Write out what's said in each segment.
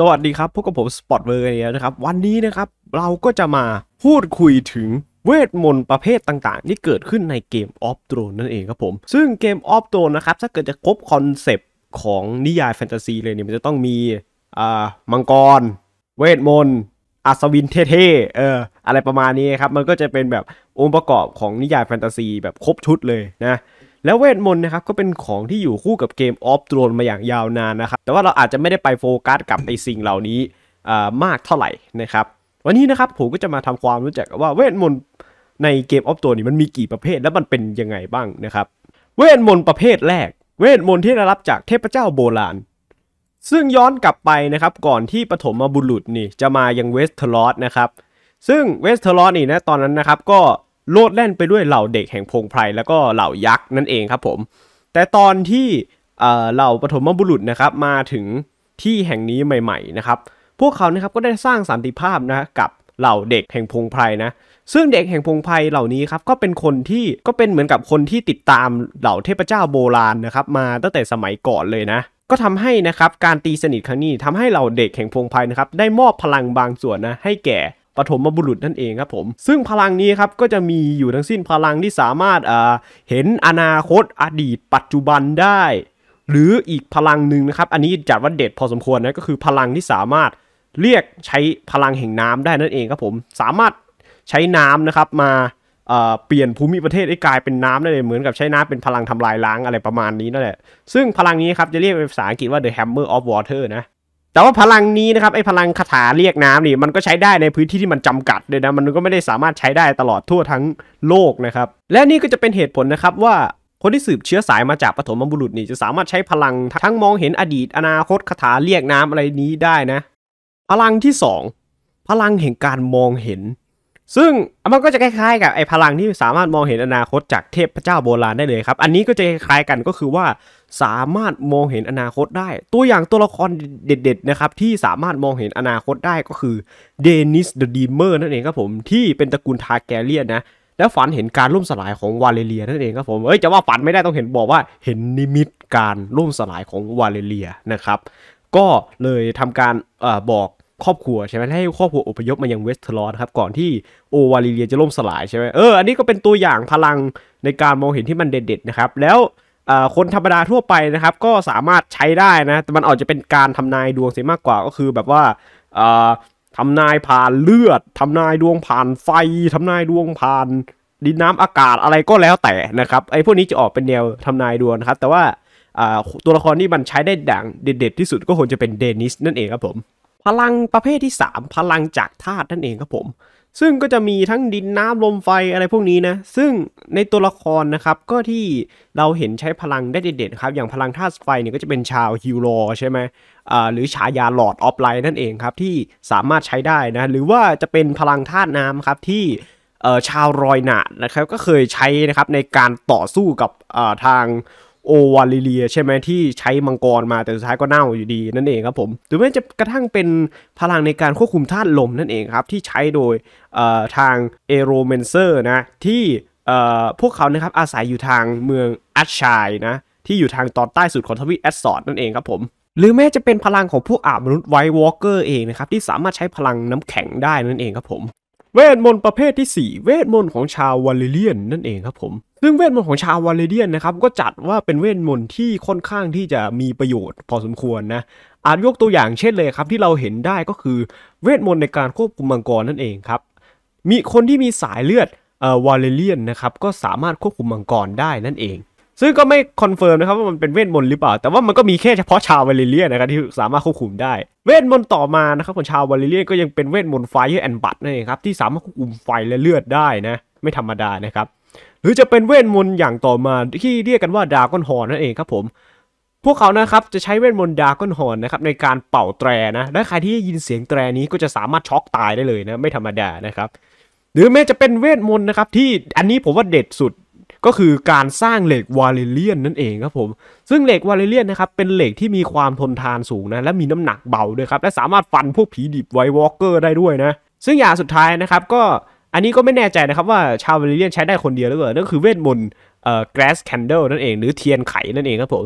สวัสดีครับพบกับผมสปอตเวอร์กันแล้วนะครับ วันนี้นะครับเราก็จะมาพูดคุยถึงเวทมนต์ประเภทต่างๆ ที่เกิดขึ้นในเกมออฟโตรนนั่นเองครับผม ซึ่งเกมออฟโตรนนะครับถ้าเกิดจะครบคอนเซปต์ของนิยายแฟนตาซีเลยเนี่ยมันจะต้องมี อ่า มังกร เวทมนต์ อัศวินเท่ๆเออ อะไรประมาณนี้ครับ มันก็จะเป็นแบบองค์ประกอบของนิยายแฟนตาซีแบบครบชุดเลยนะแล้วเวทมนต์นะครับก็เป็นของที่อยู่คู่กับเกมออฟโดรนมาอย่างยาวนานนะครับแต่ว่าเราอาจจะไม่ได้ไปโฟกัสกับไอสิ่งเหล่านี้มากเท่าไหร่นะครับวันนี้นะครับผมก็จะมาทำความรู้จักว่าเวทมนต์ในเกมออฟโดรนนี่มันมีกี่ประเภทและมันเป็นยังไงบ้างนะครับเวทมนต์ประเภทแรกเวทมนต์ที่ได้รับจากเทพเจ้าโบราณ ซึ่งย้อนกลับไปนะครับก่อนที่ปฐมมาบุรุษนี่จะมายังเวสเทอร์ลอสนะครับซึ่งเวสเทอร์ลอสนี่นะตอนนั้นนะครับก็โลดแล่นไปด้วยเหล่าเด็กแห่งพงไพร แล้วก็เหล่ายักษ์นั่นเองครับผมแต่ตอนที่เหล่าปฐมบุรุษนะครับมาถึงที่แห่งนี้ใหม่ๆนะครับพวกเขานะครับก็ได้สร้างสันติภาพนะกับเหล่าเด็กแห่งพงไพรนะซึ่งเด็กแห่งพงไพรเหล่านี้ครับก็เป็นคนที่ก็เป็นเหมือนกับคนที่ติดตามเหล่าเทพเจ้าโบราณนะครับ มาตั้งแต่สมัยก่อนเลยนะก็ทำให้นะครับการตีสนิทครั้งนี้ทำให้เหล่าเด็กแห่งพงไพรนะครับได้มอบพลังบางส่วนนะให้แก่ปฐมบุรุษนั่นเองครับผม ซึ่งพลังนี้ครับก็จะมีอยู่ทั้งสิ้นพลังที่สามารถเห็นอนาคตอดีตปัจจุบันได้ หรืออีกพลังหนึ่งนะครับอันนี้จัดว่าเด็ดพอสมควรนะก็คือพลังที่สามารถเรียกใช้พลังแห่งน้ำได้นั่นเองครับผม สามารถใช้น้ำนะครับ มาเปลี่ยนภูมิประเทศให้กลายเป็นน้ำได้เลยเหมือนกับใช้น้ำเป็นพลังทำลายล้างอะไรประมาณนี้นั่นแหละซึ่งพลังนี้ครับจะเรียกเป็นภาษาอังกฤษว่า the hammer of water นะแต่ว่าพลังนี้นะครับไอ้พลังคาถาเรียกน้ำนี่มันก็ใช้ได้ในพื้นที่ที่มันจำกัดเลยนะมันก็ไม่ได้สามารถใช้ได้ตลอดทั่วทั้งโลกนะครับ และนี่ก็จะเป็นเหตุผลนะครับว่าคนที่สืบเชื้อสายมาจากปฐมบุรุษนี่ จะสามารถใช้พลังทั้งมองเห็นอดีตอนาคตคาถาเรียกน้ำอะไรนี้ได้นะ พลังที่ 2 พลังแห่งการมองเห็นซึ่งมันก็จะคล้ายๆ กับไอ้พลังที่สามารถมองเห็นอนาคตจากเทพเจ้าโบราณได้เลยครับ อันนี้ก็จะคล้ายกันก็คือว่าสามารถมองเห็นอนาคตได้ ตัวอย่างตัวละครเด็ดๆนะครับ ที่สามารถมองเห็นอนาคตได้ก็คือเดนิสเดอะดีเมอร์นั่นเองครับผมที่เป็นตระกูลทาแกเลียนนะแล้วฝันเห็นการล่มสลายของวาเลเรียนั่นเองครับผมเอ้ยจะว่าฝันไม่ได้ต้องเห็นบอกว่าเห็นนิมิตการล่มสลายของวาเลเรียนะครับ ก็เลยทำการอบอกครอบครัวใช่ไหมให้ครอบครัวอพยพมายังเวสเทอร์ลอสครับก่อนที่โอวาลิเลียจะล่มสลายใช่ไหมเอออันนี้ก็เป็นตัวอย่างพลังในการมองเห็นที่มันเด็ดๆนะครับแล้วคนธรรมดาทั่วไปนะครับก็สามารถใช้ได้นะ แต่มันอาจจะเป็นการทำนายดวงเสียมากกว่าก็คือแบบว่าทำนายผ่านเลือดทำนายดวงผ่านไฟทำนายดวงผ่าน ดินน้ำอากาศอะไรก็แล้วแต่นะครับไอ้พวกนี้จะออกเป็นแนวทำนายดวงนะครับแต่ว่าตัวละครที่มันใช้ได้ดังเด็ดๆที่สุดก็คงจะเป็นเดนิสนั่นเองครับผมพลังประเภทที่ 3 พลังจากธาตุนั่นเองครับผม ซึ่งก็จะมีทั้งดินน้ำลมไฟอะไรพวกนี้นะ ซึ่งในตัวละครนะครับก็ที่เราเห็นใช้พลังได้เด็ดๆครับอย่างพลังธาตุไฟเนี่ยก็จะเป็นชาวฮิวโรใช่ไหม หรือฉายาหลอดออฟไลน์นั่นเองครับที่สามารถใช้ได้นะ หรือว่าจะเป็นพลังธาตุน้ำครับที่ชาวรอยหนาดนะครับ ก็เคยใช้นะครับในการต่อสู้กับทางโอวาลิเลีย ใช่ไหมที่ใช้มังกรมาแต่สุดท้ายก็เน่าอยู่ดีนั่นเองครับผมหรือแม้จะกระทั่งเป็นพลังในการควบคุมธาตุลมนั่นเองครับที่ใช้โดยทางเอโรเมนเซอร์นะที่พวกเขานะครับอาศัยอยู่ทางเมืองอัชชัยนะที่อยู่ทางตอนใต้สุดของทวีปแอสซอดนั่นเองครับผมหรือแม้จะเป็นพลังของพวกอาบมนุษย์ไวท์วอล์กเกอร์เองนะครับที่สามารถใช้พลังน้ำแข็งได้นั่นเองครับผมเวทมนต์ประเภทที่ 4 เวทมนต์ของชาววาลิเลียนนั่นเองครับผมซึ่งเวทมนต์ของชาววาเลเดียนนะครับก็จัดว่าเป็นเวทมนต์ที่ค่อนข้างที่จะมีประโยชน์พอสมควรนะ อาจยกตัวอย่างเช่นเลยครับที่เราเห็นได้ก็คือเวทมนต์ในการควบคุมมังกรนั่นเองครับ มีคนที่มีสายเลือดเอ่อวาเลเลียนนะครับก็สามารถควบคุมมังกรได้นั่นเอง ซึ่งก็ไม่คอนเฟิร์มนะครับว่ามันเป็นเวทมนต์หรือเปล่าแต่ว่ามันก็มีแค่เฉพาะชาววาเลเลียนนะครับที่สามารถควบคุมได้เวทมนต์ต่อมานะครับของชาววาเลเลียนก็ยังเป็นเวทมนต์ไฟแอนบัตนั่นเองครับ ที่สามารถควบคุมไฟและเลือดได้นะ ไม่ธรรมดานะครับรือจะเป็นเวทมนต์อย่างต่อมาที่เรียกกันว่าดาก้อนหอนนั่นเองครับผม พวกเขานะครับจะใช้เวทมนต์ดาก้อนหอนนะครับในการเป่าแตรนะและใครที่ยินเสียงแตรนี้ก็จะสามารถช็อกตายได้เลยนะไม่ธรรมดานะครับ หรือแม้จะเป็นเวทมนต์นะครับที่อันนี้ผมว่าเด็ดสุดก็คือการสร้างเหล็กวาเลเลียนนั่นเองครับผม ซึ่งเหล็กวาเลเลียนนะครับเป็นเหล็กที่มีความทนทานสูงนะและมีน้ำหนักเบาด้วยครับและสามารถฟันพวกผีดิบไววอลเกอร์ได้ด้วยนะ ซึ่งอย่างสุดท้ายนะครับก็อันนี้ก็ไม่แน่ใจนะครับว่าชาวเวลเลียนใช้ได้คนเดียวหรือเปล่านั่นคือเวทมนต์เอ่อ grass candle นั่นเองหรือเทียนไขนั่นเองครับผม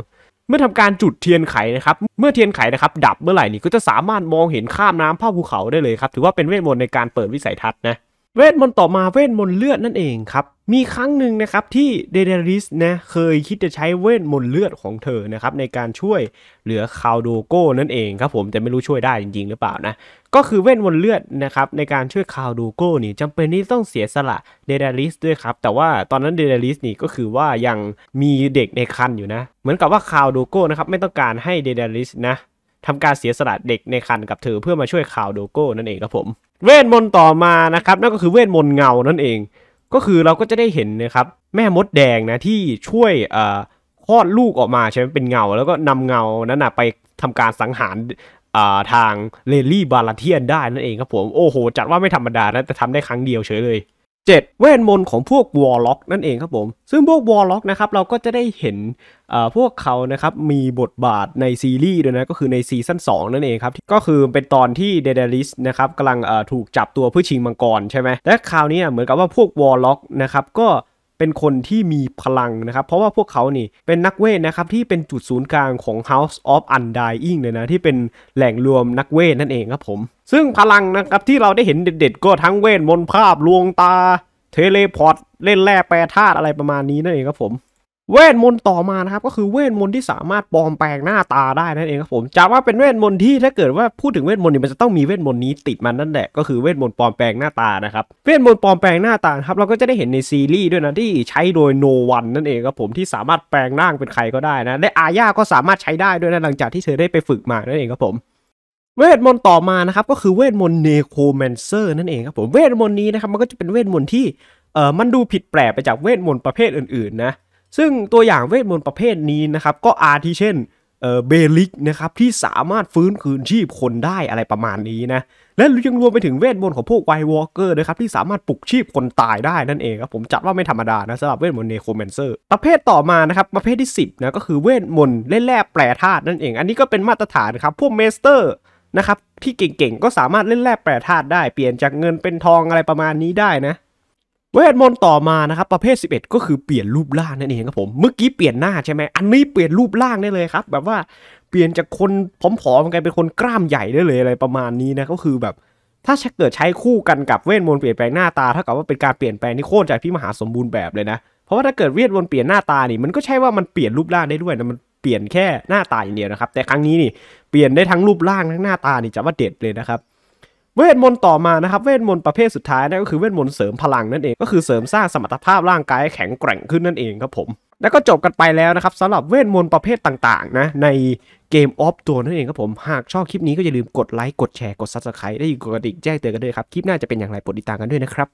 เมื่อทำการจุดเทียนไขนะครับเมื่อเทียนไขนะครับดับเมื่อไหร่นี่ก็จะสามารถมองเห็นข้ามน้ำ้าภูเขาได้เลยครับ ถือว่าเป็นเวทมนต์ในการเปิดวิสัยทัศน์นะ เวทมนต์ต่อมาเวทมนต์เลือดนั่นเองครับมีครั้งหนึ่งนะครับที่เดเดริสนะเคยคิดจะใช้เวทมนต์เลือดของเธอนะครับในการช่วยเหลือคาวโดโก้นั่นเองครับผมแต่ไม่รู้ช่วยได้จริงๆหรือเปล่านะก็คือเวทมนต์เลือดนะครับในการช่วยคาวโดโก้นี่จำเป็นที่ต้องเสียสละเดเดริสด้วยครับแต่ว่าตอนนั้นเดเดริสนี่ก็คือว่ายังมีเด็กในคันอยู่นะเหมือนกับว่าคาวโดโก้นะครับไม่ต้องการให้เดเดริสนะทำการเสียสละเด็กในคันกับเธอเพื่อมาช่วยคาวโดโก้นั่นเองครับผม เวทมนต์ต่อมานะครับนั่นก็คือเวทมนต์เงา นั่นเองก็คือเราก็จะได้เห็นนะครับ แม่มดแดงนะ ที่ช่วยคลอดลูกออกมาใช่ไหมเป็นเงาแล้วก็นำเงานั้นนะไปทำการสังหารทางเลลี่บาลาเทียนได้นั่นเองครับผม โอ้โห จัดว่าไม่ธรรมดานะแต่ทำได้ครั้งเดียวเฉยเลย7เวทมนต์ของพวกวอลล็อกนั่นเองครับผม ซึ่งพวกวอลล็อกนะครับเราก็จะได้เห็นพวกเขานะครับมีบทบาทในซีรีส์ด้วยนะ ก็คือในซีซั่น2นั่นเองครับ ก็คือเป็นตอนที่เดเดลิสนะครับกำลังถูกจับตัวเพื่อชิงมังกรใช่ไหมและคราวนี้เหมือนกับว่าพวกวอลล็อกนะครับก็เป็นคนที่มีพลังนะครับ เพราะว่าพวกเขานี่เป็นนักเวทนะครับ ที่เป็นจุดศูนย์กลางของ House of Undying เลยนะที่เป็นแหล่งรวมนักเวทนั่นเองครับผม ซึ่งพลังนะครับที่เราได้เห็นเด็ดๆก็ทั้งเวทมนต์ภาพลวงตา เทเลพอร์ต เล่นแร่แปรธาตุอะไรประมาณนี้นั่นเองครับผมเวทมนต์ต่อมานะครับก็คือเวทมนต์ที่สามารถปลอมแปลงหน้าตาได้นั่นเองครับผมจกว่าเป็นเวทมนต์ที่ถ้าเกิดว่าพูดถึงเวทมนต์นี่มันจะต้องมีเวทมนต์นี้ติดมันนั่นแหละ ก็คือเวทมนต์ปลอมแปลงหน้าตานะครับ เวทมนต์ปลอมแปลงหน้าตาครับเราก็จะได้เห็นในซีรีส์ด้วยนะที่ใช้โดยโนวันนั่นเองครับผมที่สามารถแปลงร่างเป็นใครก็ได้นะและอาญาก็สามารถใช้ได้ด้วยนะหลังจากที่เธอได้ไปฝึกมานั่นเองครับผม เวทมนต์ต่อมานะครับก็คือเวทมนต์เนโครแมนเซอร์นั่นเองครับผมเวทมนต์นี้นะครับมันก็จะเป็นเวทมนต์ที่เออมันดูผิดแปลกไปจากเวทมนต์ประเภทอื่นๆ นะซึ่งตัวอย่างเวทมนต์ประเภทนี้นะครับก็อาทิเช่นเบลิกนะครับที่สามารถฟื้นคืนชีพคนได้อะไรประมาณนี้นะและยังรวมไปถึงเวทมนต์ของพวกไววอลเกอร์นะครับที่สามารถปลุกชีพคนตายได้นั่นเองครับผมจัดว่าไม่ธรรมดานะสำหรับเวทมนต์เนโครแมนเซอร์ ประเภทต่อมานะครับประเภทที่ 10นะก็คือเวทมนต์เล่นแร่แปรธาตุนั่นเอง อันนี้ก็เป็นมาตรฐานครับพวกเมสเตอร์นะครับที่เก่งๆ ก็สามารถเล่นแร่แปรธาตุได้เปลี่ยนจากเงินเป็นทองอะไรประมาณนี้ได้นะเวทมนต์ต่อมานะครับประเภท 11 ก็คือเปลี่ยนรูปร่างนั่นเองครับผมเมื่อกี้เปลี่ยนหน้าใช่ไหมอันนี้เปลี่ยนรูปร่างได้เลยครับแบบว่าเปลี่ยนจากคนผอม ๆกลายเป็นคนกล้ามใหญ่ได้เลยอะไรประมาณนี้นะก็คือแบบถ้าเกิดใช้คู่กันกับเวทมนต์เปลี่ยนแปลงหน้าตาเท่ากับว่าเป็นการเปลี่ยนแปลงที่โคตรจากพี่มหาสมบูรณ์แบบเลยนะ เพราะว่าถ้าเกิดเวทมนต์เปลี่ยนหน้าตานี่มันก็ใช่ว่ามันเปลี่ยนรูปร่างได้ด้วยนะมันเปลี่ยนแค่หน้าตาอย่างเดียวนะครับแต่ครั้งนี้นี่เปลี่ยนได้ทั้งรูปร่างทั้งหน้าตานี่จะว่าเด็ดเลยนะครับเวทมนต์ต่อมานะครับเวทมนต์ประเภทสุดท้ายนั่นก็คือเวทมนต์เสริมพลังนั่นเอง ก็คือเสริมสร้างสมรรถภาพร่างกายแข็งแกร่งขึ้นนั่นเองครับผมแล้วก็จบกันไปแล้วนะครับสำหรับเวทมนต์ประเภทต่างๆ นะ ในเกมออฟตัวนั่นเองครับผมหากชอบคลิปนี้ก็อย่าลืมกดไลค์กดแชร์กดซับสไครต์ได้อยู่กดกระดิ่งแจ้งเตือนกันด้วยครับคลิปหน้าจะเป็นอย่างไรโปรดติดตามกันด้วยนะครับ